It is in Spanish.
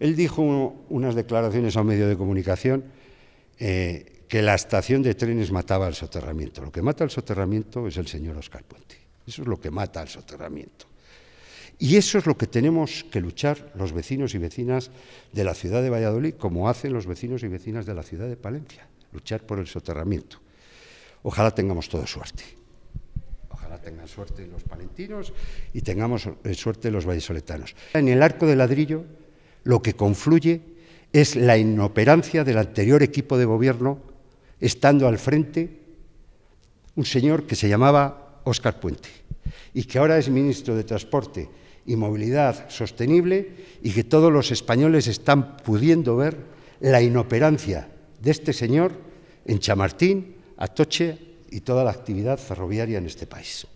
Él dijo unas declaraciones a un medio de comunicación eh, que la estación de trenes mataba el soterramiento. Lo que mata el soterramiento es el señor Oscar Puente. Eso es lo que mata al soterramiento. Y eso es lo que tenemos que luchar los vecinos y vecinas de la ciudad de Valladolid, como hacen los vecinos y vecinas de la ciudad de Palencia, luchar por el soterramiento. Ojalá tengamos toda suerte. Ojalá tengan suerte los palentinos y tengamos eh, suerte los vallisoletanos. En el arco de ladrillo lo que confluye es la inoperancia del anterior equipo de gobierno, estando al frente un señor que se llamaba Óscar Puente y que ahora es ministro de Transporte y Movilidad Sostenible y que todos los españoles están pudiendo ver la inoperancia de este señor en Chamartín, Atoche y toda la actividad ferroviaria en este país.